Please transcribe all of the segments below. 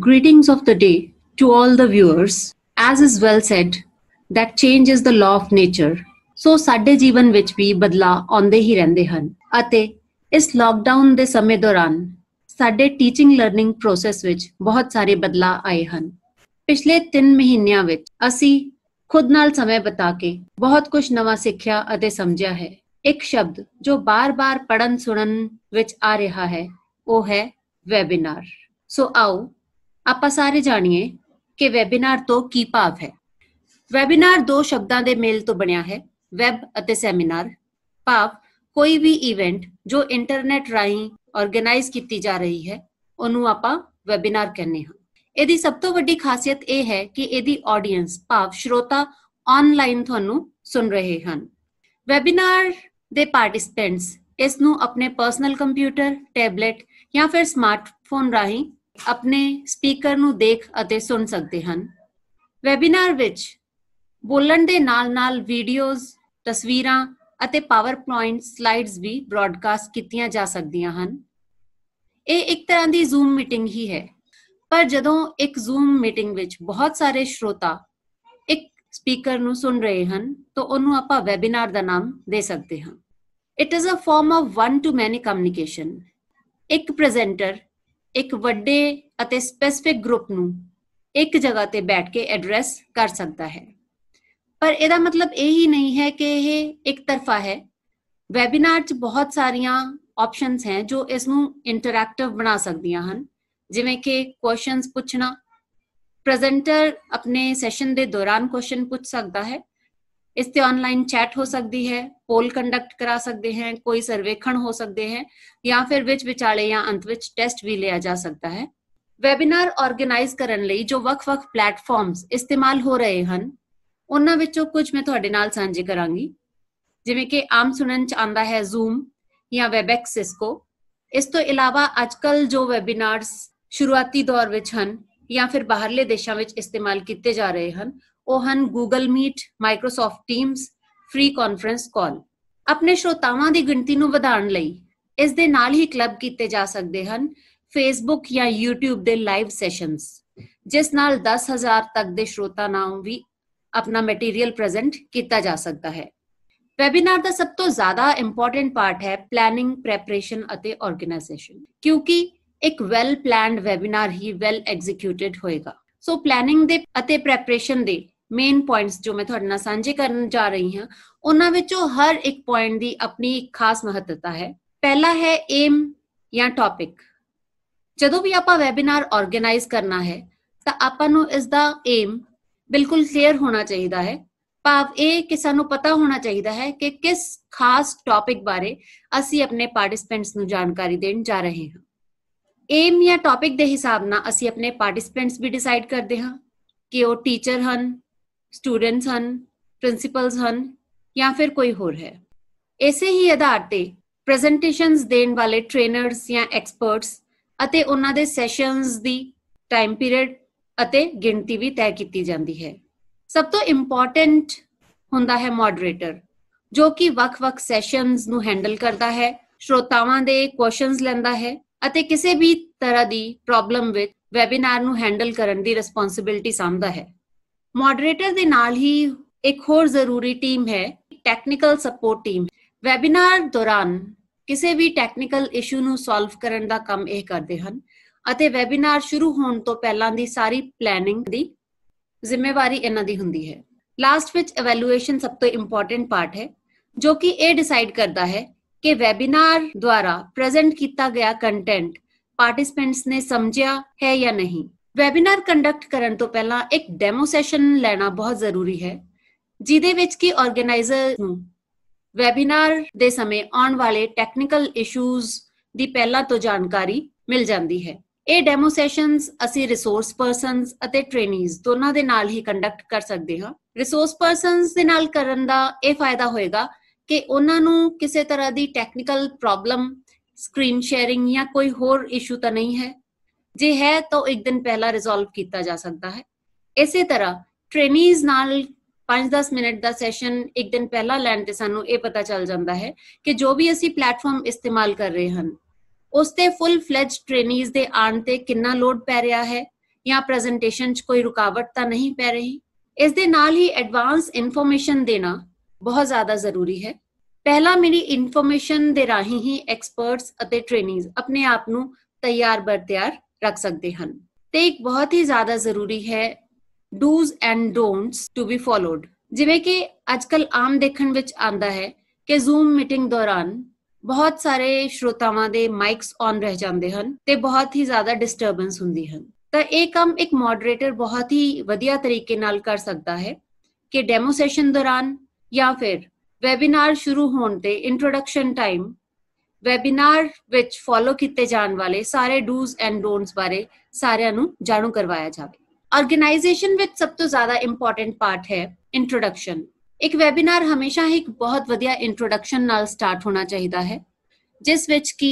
Greetings of the day to all the viewers. As is well said, that change is the law of nature. ਸੋ ਸਾਡੇ ਜੀਵਨ ਵਿੱਚ ਵੀ ਬਦਲਾ ਆਉਂਦੇ ਹੀ ਰਹਿੰਦੇ ਹਨ ਅਤੇ ਇਸ ਲਾਕਡਾਊਨ ਦੇ ਸਮੇਂ ਦੌਰਾਨ ਸਾਡੇ ਟੀਚਿੰਗ ਲਰਨਿੰਗ ਪ੍ਰੋਸੈਸ ਵਿੱਚ ਬਹੁਤ ਸਾਰੇ ਬਦਲਾ ਆਏ ਹਨ ਪਿਛਲੇ 3 ਮਹੀਨਿਆਂ ਵਿੱਚ ਅਸੀਂ ਖੁਦ ਨਾਲ ਸਮੇਂ ਬਤਾ ਕੇ ਬਹੁਤ ਕੁਝ ਨਵਾਂ ਸਿੱਖਿਆ ਅਤੇ ਸਮਝਿਆ ਹੈ ਇੱਕ ਸ਼ਬਦ ਜੋ ਬਾਰ-ਬਾਰ ਪੜਨ ਸੁਣਨ ਵਿੱਚ ਆ ਰਿਹਾ ਹੈ ਉਹ ਹੈ ਵੈਬਿਨਾਰ ਸੋ ਆਓ ਆਪਾਂ ਸਾਰੇ ਜਾਣੀਏ ਕਿ ਵੈਬਿਨਾਰ ਤੋਂ ਕੀ ਭਾਵ ਹੈ ਵੈਬਿਨਾਰ ਦੋ ਸ਼ਬਦਾਂ ਦੇ ਮੇਲ ਤੋਂ ਬਣਿਆ ਹੈ ਵੈਬ ਅਤੇ ਸੈਮੀਨਾਰ ਭਾਵ ਕੋਈ ਵੀ ਇਵੈਂਟ ਜੋ ਇੰਟਰਨੈਟ ਰਾਹੀਂ ਆਰਗੇਨਾਈਜ਼ ਕੀਤੀ ਜਾ ਰਹੀ ਹੈ ਉਹਨੂੰ ਆਪਾਂ ਵੈਬਿਨਾਰ ਕਹਿੰਦੇ ਹਾਂ ਇਹਦੀ ਸਭ ਤੋਂ ਵੱਡੀ ਖਾਸੀਅਤ ਇਹ ਹੈ ਕਿ ਇਹਦੀ ਆਡੀਅנס ਭਾਵ ਸ਼ਰੋਤਾ ਆਨਲਾਈਨ ਤੁਹਾਨੂੰ ਸੁਣ ਰਹੇ ਹਨ ਵੈਬਿਨਾਰ ਦੇ ਪਾਰਟਿਸਪੈਂਟਸ ਇਸ ਨੂੰ ਆਪਣੇ ਪਰਸਨਲ ਕੰਪਿਊਟਰ ਟੈਬਲੇਟ ਜਾਂ ਫਿਰ ਸਮਾਰਟਫੋਨ ਰਾਹੀਂ ਆਪਣੇ ਸਪੀਕਰ ਨੂੰ ਦੇਖ ਅਤੇ ਸੁਣ ਸਕਦੇ ਹਨ ਵੈਬਿਨਾਰ ਵਿੱਚ ਬੋਲਣ ਦੇ ਨਾਲ-ਨਾਲ ਵੀਡੀਓਜ਼ ਤਸਵੀਰਾਂ ਅਤੇ ਪਾਵਰਪੁਆਇੰਟ ਸਲਾਈਡਸ ਵੀ ਬ੍ਰਾਡਕਾਸਟ ਕੀਤੀਆਂ ਜਾ ਸਕਦੀਆਂ ਹਨ ਇਹ ਇੱਕ ਤਰ੍ਹਾਂ ਦੀ ਜ਼ੂਮ ਮੀਟਿੰਗ ਹੀ ਹੈ ਪਰ ਜਦੋਂ ਇੱਕ ਜ਼ੂਮ ਮੀਟਿੰਗ ਵਿੱਚ ਬਹੁਤ ਸਾਰੇ ਸ਼ਰੋਤਾ ਇੱਕ ਸਪੀਕਰ ਨੂੰ ਸੁਣ ਰਹੇ ਹਨ ਤਾਂ ਉਹਨੂੰ ਆਪਾਂ ਵੈਬਿਨਾਰ ਦਾ ਨਾਮ ਦੇ ਸਕਦੇ ਹਾਂ it is a form of one to many communication ਇੱਕ ਪ੍ਰੈਜ਼ੈਂਟਰ ਇੱਕ ਵੱਡੇ ਅਤੇ ਸਪੈਸਿਫਿਕ ਗਰੁੱਪ ਨੂੰ ਇੱਕ ਜਗ੍ਹਾ ਤੇ ਬੈਠ ਕੇ ਐਡਰੈਸ ਕਰ ਸਕਦਾ ਹੈ ਪਰ ਇਹਦਾ ਮਤਲਬ ਇਹ ਹੀ ਨਹੀਂ ਹੈ ਕਿ ਇਹ ਇੱਕ ਤਰਫਾ ਹੈ ਵੈਬਿਨਾਰ 'ਚ ਬਹੁਤ ਸਾਰੀਆਂ ਆਪਸ਼ਨਸ ਹੈ ਜੋ ਇਸ ਨੂੰ ਇੰਟਰੈਕਟਿਵ ਬਣਾ ਸਕਦੀਆਂ ਹਨ ਜਿਵੇਂ ਕਿ ਕੁਐਸਚਨਸ ਪੁੱਛਣਾ ਪ੍ਰੈਜ਼ੈਂਟਰ ਆਪਣੇ ਸੈਸ਼ਨ ਦੇ ਦੌਰਾਨ ਕੁਐਸਚਨ ਪੁੱਛ ਸਕਦਾ ਹੈ ਇਸ ਤੇ ਆਨਲਾਈਨ ਚੈਟ ਹੋ ਸਕਦੀ ਹੈ ਪੋਲ ਕੰਡਕਟ ਕਰਾ ਸਕਦੇ ਹਾਂ ਕੋਈ ਸਰਵੇਖਣ ਹੋ ਸਕਦੇ ਹੈ ਜਾਂ ਫਿਰ ਵਿੱਚ ਵਿਚਾਲੇ ਜਾਂ ਅੰਤ ਵਿੱਚ ਟੈਸਟ ਵੀ ਲਿਆ ਜਾ ਸਕਦਾ ਹੈ ਵੈਬਿਨਾਰ ਆਰਗੇਨਾਈਜ਼ ਕਰਨ ਲਈ ਜੋ ਵੱਖ-ਵੱਖ ਪਲੇਟਫਾਰਮਸ ਇਸਤੇਮਾਲ ਹੋ ਰਹੇ ਹਨ ਉਹਨਾਂ ਵਿੱਚੋਂ ਕੁਝ ਮੈਂ ਤੁਹਾਡੇ ਨਾਲ ਸਾਂਝੇ ਕਰਾਂਗੀ ਜਿਵੇਂ ਕਿ ਆਮ ਸੁਣਨ ਚ ਆਂਦਾ ਹੈ ਜ਼ੂਮ ਜਾਂ ਵੈਬਐਕਸ ਸਿਸਕੋ ਇਸ ਤੋਂ ਇਲਾਵਾ ਅੱਜਕੱਲ ਜੋ ਵੈਬਿਨਾਰਸ ਸ਼ੁਰੂਆਤੀ ਦੌਰ ਵਿੱਚ ਹਨ ਜਾਂ ਫਿਰ ਬਾਹਰਲੇ ਦੇਸ਼ਾਂ ਵਿੱਚ ਇਸਤੇਮਾਲ ਕੀਤੇ ਜਾ ਰਹੇ ਹਨ ਉਹ ਹਨ Google Meet, Microsoft Teams, free conference call ਆਪਣੇ ਸ਼੍ਰੋਤਾਵਾਂ ਦੀ ਗਿਣਤੀ ਨੂੰ ਵਧਾਉਣ ਲਈ ਇਸ ਦੇ ਨਾਲ ਹੀ ਕਲੱਬ ਕੀਤੇ ਜਾ ਸਕਦੇ ਹਨ Facebook ਜਾਂ YouTube ਦੇ ਲਾਈਵ ਸੈਸ਼ਨਸ ਜਿਸ ਨਾਲ 10000 ਤੱਕ ਦੇ ਸ਼੍ਰੋਤਾ ਨਾਮ ਵੀ ਆਪਣਾ ਮਟੀਰੀਅਲ ਪ੍ਰੈਜ਼ੈਂਟ ਕੀਤਾ ਜਾ ਸਕਦਾ ਹੈ ਵੈਬਿਨਾਰ ਦਾ ਸਭ ਤੋਂ ਜ਼ਿਆਦਾ ਇੰਪੋਰਟੈਂਟ ਪਾਰਟ ਹੈ ਪਲੈਨਿੰਗ ਪ੍ਰੈਪਰੇਸ਼ਨ ਅਤੇ ਆਰਗੇਨਾਈਜੇਸ਼ਨ ਕਿਉਂਕਿ ਇੱਕ ਵੈਲ ਪਲਾਨਡ ਵੈਬਿਨਾਰ ਹੀ ਵੈਲ ਐਗਜ਼ੀਕਿਊਟਿਡ ਹੋਏਗਾ ਸੋ ਪਲੈਨਿੰਗ ਦੇ ਅਤੇ ਪ੍ਰੈਪਰੇਸ਼ਨ ਦੇ ਮੇਨ ਪੁਆਇੰਟਸ ਜੋ ਮੈਂ ਤੁਹਾਡੇ ਨਾਲ ਸਾਂਝੇ ਕਰਨ ਜਾ ਰਹੀ ਹਾਂ ਉਹਨਾਂ ਵਿੱਚੋਂ ਹਰ ਇੱਕ ਪੁਆਇੰਟ ਦੀ ਆਪਣੀ ਇੱਕ ਖਾਸ ਮਹੱਤਤਾ ਹੈ ਪਹਿਲਾ ਹੈ ਏਮ ਜਾਂ ਟੌਪਿਕ ਜਦੋਂ ਵੀ ਆਪਾਂ ਵੈਬਿਨਾਰ ਆਰਗੇਨਾਈਜ਼ ਕਰਨਾ ਹੈ ਤਾਂ ਆਪਾਂ ਨੂੰ ਇਸ ਦਾ ਏਮ ਬਿਲਕੁਲ ਕਲੀਅਰ ਹੋਣਾ ਚਾਹੀਦਾ ਹੈ ਭਾਵ ਇਹ ਕਿ ਸਾਨੂੰ ਪਤਾ ਹੋਣਾ ਚਾਹੀਦਾ ਹੈ ਕਿ ਕਿਸ ਖਾਸ ਟੌਪਿਕ ਬਾਰੇ ਅਸੀਂ ਆਪਣੇ ਪਾਰਟਿਸਪੈਂਟਸ ਨੂੰ ਜਾਣਕਾਰੀ ਦੇਣ ਜਾ ਰਹੇ ਹਾਂ ਏਮ ਜਾਂ ਟੌਪਿਕ ਦੇ ਹਿਸਾਬ ਨਾਲ ਅਸੀਂ ਆਪਣੇ ਪਾਰਟਿਸਪੈਂਟਸ ਵੀ ਡਿਸਾਈਡ ਕਰਦੇ ਹਾਂ ਕਿ ਉਹ ਟੀਚਰ ਹਨ ਸਟੂਡੈਂਟਸ ਹਨ ਪ੍ਰਿੰਸੀਪਲਸ ਹਨ ਜਾਂ ਫਿਰ ਕੋਈ ਹੋਰ ਹੈ ਇਸੇ ਹੀ ਆਧਾਰ ਤੇ ਪ੍ਰੈਜੈਂਟੇਸ਼ਨਸ ਦੇਣ ਵਾਲੇ ਟ੍ਰੇਨਰਸ ਜਾਂ ਐਕਸਪਰਟਸ ਅਤੇ ਉਹਨਾਂ ਦੇ ਸੈਸ਼ਨਸ ਦੀ ਟਾਈਮ ਪੀਰੀਅਡ ਅਤੇ ਗਿਣਤੀ ਵੀ ਤੈਅ ਕੀਤੀ ਜਾਂਦੀ ਹੈ ਸਭ ਤੋਂ ਇੰਪੋਰਟੈਂਟ ਹੁੰਦਾ ਹੈ ਮੋਡਰੇਟਰ ਜੋ ਕਿ ਵੱਖ-ਵੱਖ ਸੈਸ਼ਨਸ ਨੂੰ ਹੈਂਡਲ ਕਰਦਾ ਹੈ ਸ਼ਰੋਤਾਵਾਂ ਦੇ ਕੁਐਸਚਨਸ ਲੈਂਦਾ ਹੈ ਅਤੇ ਕਿਸੇ ਵੀ ਤਰ੍ਹਾਂ ਦੀ ਪ੍ਰੋਬਲਮ ਵਿੱਚ ਵੈਬਿਨਾਰ ਨੂੰ ਹੈਂਡਲ ਕਰਨ ਦੀ ਰਿਸਪੌਂਸਿਬਿਲਟੀ ਸੰਭਦਾ ਹੈ ਮੋਡਰੇਟਰ ਦੇ ਨਾਲ ਹੀ ਇੱਕ ਹੋਰ ਜ਼ਰੂਰੀ ਟੀਮ ਹੈ ਟੈਕਨੀਕਲ ਸਪੋਰਟ ਟੀਮ ਵੈਬਿਨਾਰ ਦੌਰਾਨ ਕਿਸੇ ਵੀ ਟੈਕਨੀਕਲ ਇਸ਼ੂ ਨੂੰ ਸੋਲਵ ਕਰਨ ਦਾ ਕੰਮ ਇਹ ਕਰਦੇ ਹਨ ਅਤੇ ਵੈਬਿਨਾਰ ਸ਼ੁਰੂ ਹੋਣ ਤੋਂ ਪਹਿਲਾਂ ਦੀ ਸਾਰੀ ਪਲੈਨਿੰਗ ਦੀ ਜ਼ਿੰਮੇਵਾਰੀ ਇਹਨਾਂ ਦੀ ਹੁੰਦੀ ਹੈ ਲਾਸਟ ਵਿੱਚ ਇਵੈਲੂਏਸ਼ਨ ਸਭ ਤੋਂ ਇੰਪੋਰਟੈਂਟ ਪਾਰਟ ਹੈ ਜੋ ਕਿ ਇਹ ਡਿਸਾਈਡ ਕਰਦਾ ਹੈ ਕਿ ਵੈਬਿਨਾਰ ਦੁਆਰਾ ਪ੍ਰੈਜ਼ੈਂਟ ਕੀਤਾ ਗਿਆ ਕੰਟੈਂਟ ਪਾਰਟਿਸਪੈਂਟਸ ਨੇ ਸਮਝਿਆ ਹੈ ਜਾਂ ਨਹੀਂ ਵੈਬਿਨਾਰ ਕੰਡਕਟ ਕਰਨ ਤੋਂ ਪਹਿਲਾਂ ਇੱਕ ਡੈਮੋ ਸੈਸ਼ਨ ਲੈਣਾ ਬਹੁਤ ਜ਼ਰੂਰੀ ਹੈ ਜਿਦੇ ਵਿੱਚ ਕਿ ਆਰਗੇਨਾਈਜ਼ਰ ਨੂੰ ਵੈਬਿਨਾਰ ਦੇ ਸਮੇਂ ਆਉਣ ਵਾਲੇ ਟੈਕਨੀਕਲ ਇਸ਼ੂਜ਼ ਦੀ ਪਹਿਲਾਂ ਤੋਂ ਜਾਣਕਾਰੀ ਮਿਲ ਜਾਂਦੀ ਹੈ ਇਹ ਡੈਮੋ ਸੈਸ਼ਨਸ ਅਸੀਂ ਰਿਸੋਰਸ ਪਰਸਨਸ ਅਤੇ ਟ੍ਰੇਨੀਜ਼ ਦੋਨਾਂ ਦੇ ਨਾਲ ਹੀ ਕੰਡਕਟ ਕਰ ਸਕਦੇ ਹਾਂ ਰਿਸੋਰਸ ਪਰਸਨਸ ਦੇ ਨਾਲ ਕਰਨ ਦਾ ਇਹ ਫਾਇਦਾ ਹੋਏਗਾ ਕਿ ਉਹਨਾਂ ਨੂੰ ਕਿਸੇ ਤਰ੍ਹਾਂ ਦੀ ਟੈਕਨੀਕਲ ਪ੍ਰੋਬਲਮ ਸਕਰੀਨ ਸ਼ੇਅਰਿੰਗ ਜਾਂ ਕੋਈ ਹੋਰ ਇਸ਼ੂ ਤਾਂ ਨਹੀਂ ਹੈ ਜੇ ਹੈ ਤਾਂ ਇੱਕ ਦਿਨ ਪਹਿਲਾਂ ਰਿਜ਼ੋਲਵ ਕੀਤਾ ਜਾ ਸਕਦਾ ਹੈ ਇਸੇ ਤਰ੍ਹਾਂ ਟ੍ਰੇਨੀਜ਼ ਨਾਲ 5-10 ਮਿੰਟ ਦਾ ਸੈਸ਼ਨ ਇੱਕ ਦਿਨ ਪਹਿਲਾਂ ਲੈਣ ਤੇ ਸਾਨੂੰ ਇਹ ਪਤਾ ਚੱਲ ਜਾਂਦਾ ਹੈ ਕਿ ਜੋ ਵੀ ਅਸੀਂ ਪਲੇਟਫਾਰਮ ਇਸਤੇਮਾਲ ਕਰ ਰਹੇ ਹਨ ਉਸ ਤੇ ਫੁੱਲ ਫਲੈਜ ਟ੍ਰੇਨੀਜ਼ ਦੇ ਆਣ ਤੇ ਕਿੰਨਾ ਲੋਡ ਪੈ ਰਿਹਾ ਹੈ ਜਾਂ ਪ੍ਰੈਜੈਂਟੇਸ਼ਨ 'ਚ ਕੋਈ ਰੁਕਾਵਟ ਤਾਂ ਨਹੀਂ ਪੈ ਰਹੀ ਇਸ ਦੇ ਨਾਲ ਹੀ ਐਡਵਾਂਸ ਇਨਫੋਰਮੇਸ਼ਨ ਦੇਣਾ ਬਹੁਤ ਜ਼ਿਆਦਾ ਜ਼ਰੂਰੀ ਹੈ ਪਹਿਲਾ ਮੇਰੀ ਇਨਫੋਰਮੇਸ਼ਨ ਦੇ ਰਾਹੀਂ ਹੀ ਐਕਸਪਰਟਸ ਅਤੇ ਟ੍ਰੇਨੀਜ਼ ਆਪਣੇ ਆਪ ਨੂੰ ਤਿਆਰ ਬਰ ਤਿਆਰ ਰੱਖ ਸਕਦੇ ਹਨ ਤੇ ਇੱਕ ਬਹੁਤ ਹੀ ਜ਼ਿਆਦਾ ਜ਼ਰੂਰੀ ਹੈ dos and don'ts to be followed ਜਿਵੇਂ ਕਿ ਅੱਜਕੱਲ ਆਮ ਦੇਖਣ ਵਿੱਚ ਆਂਦਾ ਹੈ ਕਿ ਜ਼ੂਮ ਮੀਟਿੰਗ ਦੌਰਾਨ ਬਹੁਤ ਸਾਰੇ ਸ਼ਰੋਤਾਵਾਂ ਦੇ ਮਾਈਕਸ ਔਨ ਰਹਿ ਜਾਂਦੇ ਹਨ ਤੇ ਬਹੁਤ ਹੀ ਜ਼ਿਆਦਾ ਡਿਸਟਰਬੈਂਸ ਹੁੰਦੀ ਹੈ ਤਾਂ ਇਹ ਕੰਮ ਇੱਕ ਮੋਡਰੇਟਰ ਬਹੁਤ ਹੀ ਵਧੀਆ ਤਰੀਕੇ ਨਾਲ ਕਰ ਸਕਦਾ ਹੈ ਕਿ ਡੈਮੋ ਸੈਸ਼ਨ ਦੌਰਾਨ ਜਾਂ ਫਿਰ ਵੈਬਿਨਾਰ ਸ਼ੁਰੂ ਹੋਣ ਤੇ ਇੰਟਰੋਡਕਸ਼ਨ ਟਾਈਮ ਵੈਬਿਨਾਰ ਵਿੱਚ ਫੋਲੋ ਕੀਤੇ ਜਾਣ ਵਾਲੇ ਸਾਰੇ ਡੂਜ਼ ਐਂਡ ਡੋਨਟਸ ਬਾਰੇ ਸਾਰਿਆਂ ਨੂੰ ਜਾਣੂ ਕਰਵਾਇਆ ਜਾਵੇ ਆਰਗੇਨਾਈਜੇਸ਼ਨ ਵਿੱਚ ਸਭ ਤੋਂ ਜ਼ਿਆਦਾ ਇੰਪੋਰਟੈਂਟ ਪਾਰਟ ਹੈ ਇੰਟਰੋਡਕਸ਼ਨ ਇੱਕ ਵੈਬਿਨਾਰ ਹਮੇਸ਼ਾ ਹੀ ਇੱਕ ਬਹੁਤ ਵਧੀਆ ਇੰਟਰੋਡਕਸ਼ਨ ਨਾਲ ਸਟਾਰਟ ਹੋਣਾ ਚਾਹੀਦਾ ਹੈ ਜਿਸ ਵਿੱਚ ਕੀ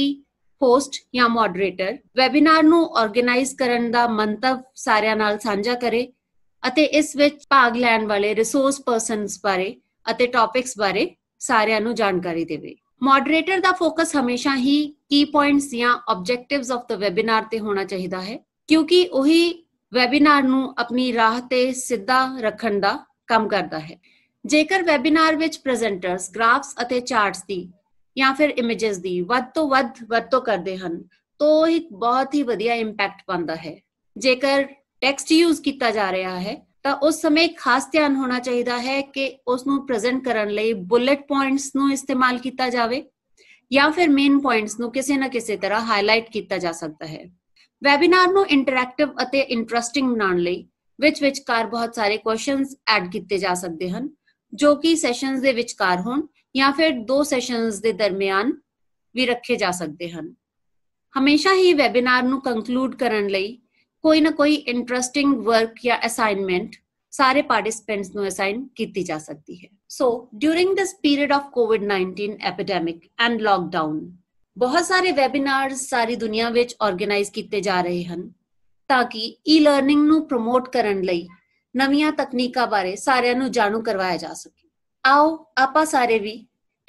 ਹੋਸਟ ਜਾਂ ਮੋਡਰੇਟਰ ਵੈਬਿਨਾਰ ਨੂੰ ਆਰਗੇਨਾਈਜ਼ ਕਰਨ ਦਾ ਮੰਤਵ ਸਾਰਿਆਂ ਨਾਲ ਸਾਂਝਾ ਕਰੇ ਅਤੇ ਇਸ ਵਿੱਚ ਭਾਗ ਲੈਣ ਵਾਲੇ ਰਿਸੋਰਸ ਪਰਸਨਸ ਬਾਰੇ ਅਤੇ ਟੌਪਿਕਸ ਬਾਰੇ ਸਾਰਿਆਂ ਨੂੰ ਜਾਣਕਾਰੀ ਦੇਵੇ ਮੋਡਰੇਟਰ ਦਾ ਫੋਕਸ ਹਮੇਸ਼ਾ ਹੀ ਕੀ ਪੁਆਇੰਟਸ ਜਾਂ ਆਬਜੈਕਟਿਵਸ ਆਫ ਦਾ ਵੈਬਿਨਾਰ ਤੇ ਹੋਣਾ ਚਾਹੀਦਾ ਹੈ ਕਿਉਂਕਿ ਉਹੀ ਵੈਬਿਨਾਰ ਨੂੰ ਆਪਣੀ ਰਾਹ ਤੇ ਸਿੱਧਾ ਰੱਖਣ ਦਾ ਕੰਮ ਕਰਦਾ ਹੈ ਜੇਕਰ ਵੈਬਿਨਾਰ ਵਿੱਚ ਪ੍ਰੈਜ਼ੈਂਟਰਸ ਗ੍ਰਾਫਸ ਅਤੇ ਚਾਰਟਸ ਦੀ ਜਾਂ ਫਿਰ ਇਮੇजेस ਦੀ ਵੱਧ ਤੋਂ ਵੱਧ ਵਰਤੋਂ ਕਰਦੇ ਹਨ ਤਾਂ ਇੱਕ ਬਹੁਤ ਹੀ ਵਧੀਆ ਇੰਪੈਕਟ ਪਾਉਂਦਾ ਹੈ ਜੇਕਰ ਟੈਕਸਟ ਯੂਜ਼ ਕੀਤਾ ਜਾ ਰਿਹਾ ਹੈ ਤਾਂ ਉਸ ਸਮੇਂ ਖਾਸ ਧਿਆਨ ਹੋਣਾ ਚਾਹੀਦਾ ਹੈ ਕਿ ਉਸ ਨੂੰ ਪ੍ਰੈਜ਼ੈਂਟ ਕਰਨ ਲਈ ਬੁਲੇਟ ਪੁਆਇੰਟਸ ਨੂੰ ਇਸਤੇਮਾਲ ਕੀਤਾ ਜਾਵੇ ਜਾਂ ਫਿਰ ਮੇਨ ਪੁਆਇੰਟਸ ਨੂੰ ਕਿਸੇ ਨਾ ਕਿਸੇ ਤਰ੍ਹਾਂ ਹਾਈਲਾਈਟ ਕੀਤਾ ਜਾ ਸਕਦਾ ਹੈ ਵੈਬਿਨਾਰ ਨੂੰ ਇੰਟਰੈਕਟਿਵ ਅਤੇ ਇੰਟਰਸਟਿੰਗ ਬਣਾਉਣ ਲਈ ਵਿੱਚ ਵਿੱਚਕਾਰ ਬਹੁਤ ਸਾਰੇ ਕੁਐਸਚਨਸ ਐਡ ਕੀਤੇ ਜਾ ਸਕਦੇ ਹਨ ਜੋ ਕਿ ਸੈਸ਼ਨਸ ਦੇ ਵਿਚਕਾਰ ਹੋਣ ਜਾਂ ਫਿਰ ਦੋ ਸੈਸ਼ਨਸ ਦੇ ਦਰਮਿਆਨ ਵੀ ਰੱਖੇ ਜਾ ਸਕਦੇ ਹਨ ਹਮੇਸ਼ਾ ਹੀ ਵੈਬਿਨਾਰ ਨੂੰ ਕੰਕਲੂਡ ਕਰਨ ਲਈ ਕੋਈ ਨਾ ਕੋਈ ਇੰਟਰਸਟਿੰਗ ਵਰਕ ਜਾਂ ਅਸਾਈਨਮੈਂਟ ਸਾਰੇ ਪਾਰਟਿਸਪੈਂਟਸ ਨੂੰ ਅਸਾਈਨ ਕੀਤੀ ਜਾ ਸਕਦੀ ਹੈ so during this period of ਕੋਵਿਡ-19 ਐਪੀਡੈਮਿਕ ਐਂਡ ਲਾਕਡਾਊਨ ਬਹੁਤ ਸਾਰੇ ਵੈਬਿਨਾਰਸ ਸਾਰੀ ਦੁਨੀਆ ਵਿੱਚ ਆਰਗੇਨਾਈਜ਼ ਕੀਤੇ ਜਾ ਰਹੇ ਹਨ ਤਾਂ ਕਿ ਈ-ਲਰਨਿੰਗ ਨੂੰ ਪ੍ਰੋਮੋਟ ਕਰਨ ਲਈ ਨਵੀਆਂ ਤਕਨੀਕਾਂ ਬਾਰੇ ਸਾਰਿਆਂ ਨੂੰ ਜਾਣੂ ਕਰਵਾਇਆ ਜਾ ਸਕੇ ਆਓ ਆਪਾਂ ਸਾਰੇ ਵੀ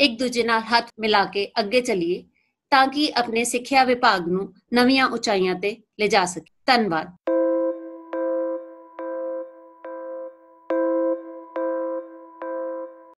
ਇੱਕ ਦੂਜੇ ਨਾਲ ਹੱਥ ਮਿਲਾ ਕੇ ਅੱਗੇ ਚੱਲੀਏ ਤਾਂ ਕਿ ਆਪਣੇ ਸਿੱਖਿਆ ਵਿਭਾਗ ਨੂੰ ਨਵੀਆਂ ਉਚਾਈਆਂ ਤੇ ਲੈ ਜਾ ਸਕੇ ਧੰਨਵਾਦ